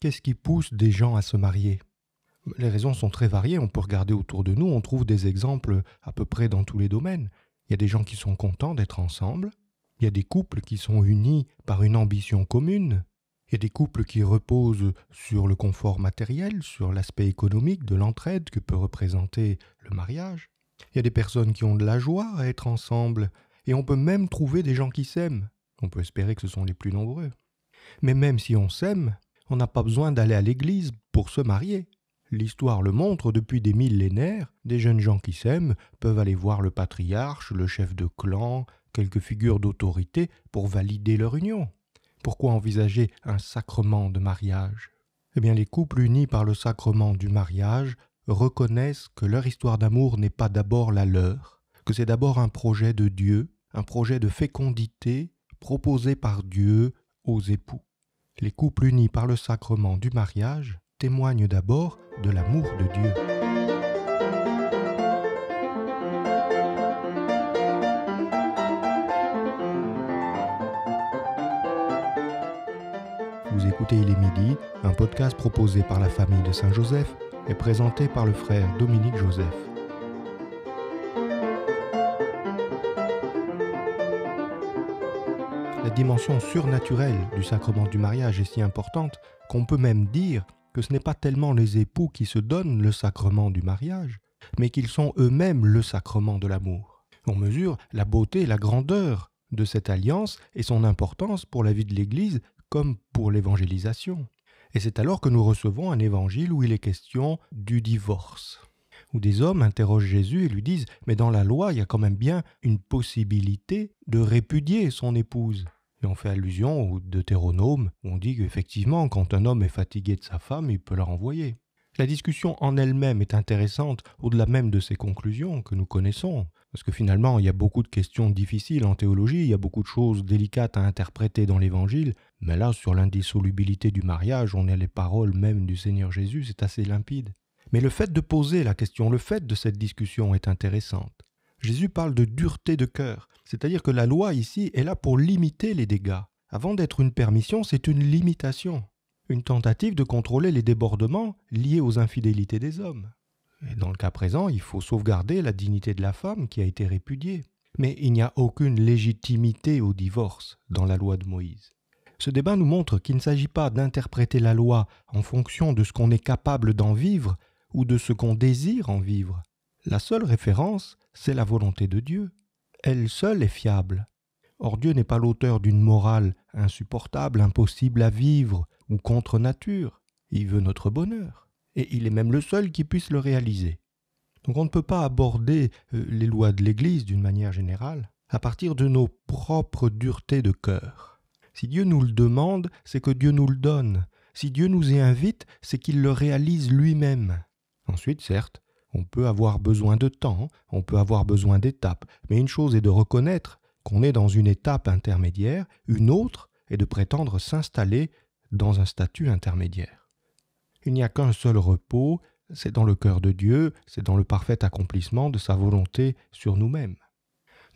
Qu'est-ce qui pousse des gens à se marier Les raisons sont très variées, on peut regarder autour de nous, on trouve des exemples à peu près dans tous les domaines. Il y a des gens qui sont contents d'être ensemble, il y a des couples qui sont unis par une ambition commune, il y a des couples qui reposent sur le confort matériel, sur l'aspect économique de l'entraide que peut représenter le mariage. Il y a des personnes qui ont de la joie à être ensemble, et on peut même trouver des gens qui s'aiment. On peut espérer que ce sont les plus nombreux. Mais même si on s'aime, on n'a pas besoin d'aller à l'église pour se marier. L'histoire le montre depuis des millénaires, des jeunes gens qui s'aiment peuvent aller voir le patriarche, le chef de clan, quelques figures d'autorité pour valider leur union. Pourquoi envisager un sacrement de mariage Eh bien les couples unis par le sacrement du mariage reconnaissent que leur histoire d'amour n'est pas d'abord la leur, que c'est d'abord un projet de Dieu, un projet de fécondité proposé par Dieu aux époux. Les couples unis par le sacrement du mariage témoignent d'abord de l'amour de Dieu. Vous écoutez Il est midi, un podcast proposé par la famille de Saint-Joseph et présenté par le frère Dominique Joseph. La dimension surnaturelle du sacrement du mariage est si importante qu'on peut même dire que ce n'est pas tellement les époux qui se donnent le sacrement du mariage, mais qu'ils sont eux-mêmes le sacrement de l'amour. On mesure la beauté, et la grandeur de cette alliance et son importance pour la vie de l'Église comme pour l'évangélisation. Et c'est alors que nous recevons un évangile où il est question du divorce où des hommes interrogent Jésus et lui disent Mais dans la loi, il y a quand même bien une possibilité de répudier son épouse. Et on fait allusion au Deutéronome, où on dit qu'effectivement, quand un homme est fatigué de sa femme, il peut la renvoyer. La discussion en elle-même est intéressante, au-delà même de ses conclusions que nous connaissons, parce que finalement, il y a beaucoup de questions difficiles en théologie, il y a beaucoup de choses délicates à interpréter dans l'Évangile, mais là, sur l'indissolubilité du mariage, on a les paroles même du Seigneur Jésus, c'est assez limpide. Mais le fait de poser la question, le fait de cette discussion est intéressante. Jésus parle de dureté de cœur, c'est-à-dire que la loi ici est là pour limiter les dégâts. Avant d'être une permission, c'est une limitation, une tentative de contrôler les débordements liés aux infidélités des hommes. dans le cas présent, il faut sauvegarder la dignité de la femme qui a été répudiée. Mais il n'y a aucune légitimité au divorce dans la loi de Moïse. Ce débat nous montre qu'il ne s'agit pas d'interpréter la loi en fonction de ce qu'on est capable d'en vivre, ou de ce qu'on désire en vivre. La seule référence, c'est la volonté de Dieu. Elle seule est fiable. Or Dieu n'est pas l'auteur d'une morale insupportable, impossible à vivre ou contre nature. Il veut notre bonheur. Et il est même le seul qui puisse le réaliser. Donc on ne peut pas aborder euh, les lois de l'Église d'une manière générale à partir de nos propres duretés de cœur. Si Dieu nous le demande, c'est que Dieu nous le donne. Si Dieu nous y invite, c'est qu'il le réalise lui-même. Ensuite, certes, on peut avoir besoin de temps, on peut avoir besoin d'étapes, mais une chose est de reconnaître qu'on est dans une étape intermédiaire, une autre est de prétendre s'installer dans un statut intermédiaire. Il n'y a qu'un seul repos, c'est dans le cœur de Dieu, c'est dans le parfait accomplissement de sa volonté sur nous-mêmes.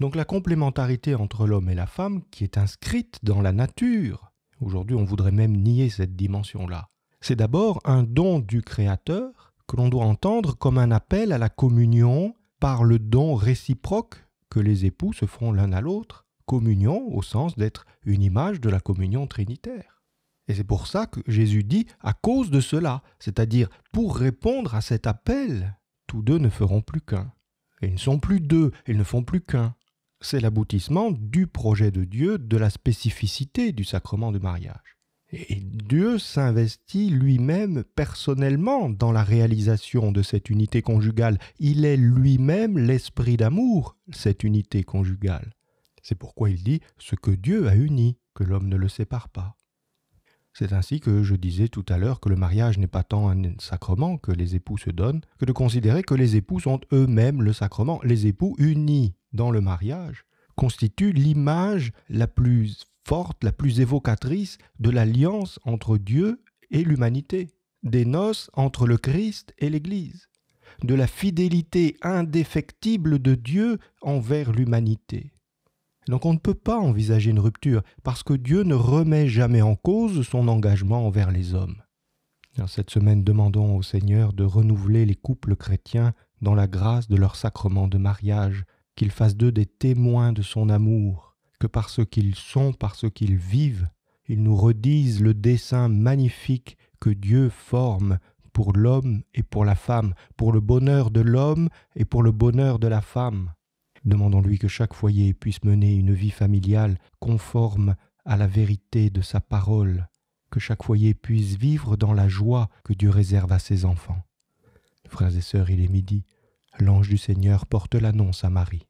Donc la complémentarité entre l'homme et la femme qui est inscrite dans la nature, aujourd'hui on voudrait même nier cette dimension-là, c'est d'abord un don du Créateur que l'on doit entendre comme un appel à la communion par le don réciproque que les époux se font l'un à l'autre, communion au sens d'être une image de la communion trinitaire. Et c'est pour ça que Jésus dit à cause de cela, c'est-à-dire pour répondre à cet appel, tous deux ne feront plus qu'un. Ils ne sont plus deux, ils ne font plus qu'un. C'est l'aboutissement du projet de Dieu, de la spécificité du sacrement de mariage. Et Dieu s'investit lui-même personnellement dans la réalisation de cette unité conjugale. Il est lui-même l'esprit d'amour, cette unité conjugale. C'est pourquoi il dit ce que Dieu a uni, que l'homme ne le sépare pas. C'est ainsi que je disais tout à l'heure que le mariage n'est pas tant un sacrement que les époux se donnent, que de considérer que les époux sont eux-mêmes le sacrement. Les époux unis dans le mariage constituent l'image la plus forte, la plus évocatrice de l'alliance entre Dieu et l'humanité, des noces entre le Christ et l'Église, de la fidélité indéfectible de Dieu envers l'humanité. Donc on ne peut pas envisager une rupture, parce que Dieu ne remet jamais en cause son engagement envers les hommes. Cette semaine, demandons au Seigneur de renouveler les couples chrétiens dans la grâce de leur sacrement de mariage, qu'il fasse d'eux des témoins de son amour, que par qu'ils sont, parce qu'ils vivent, ils nous redisent le dessein magnifique que Dieu forme pour l'homme et pour la femme, pour le bonheur de l'homme et pour le bonheur de la femme. Demandons-lui que chaque foyer puisse mener une vie familiale conforme à la vérité de sa parole, que chaque foyer puisse vivre dans la joie que Dieu réserve à ses enfants. Frères et sœurs, il est midi. L'ange du Seigneur porte l'annonce à Marie.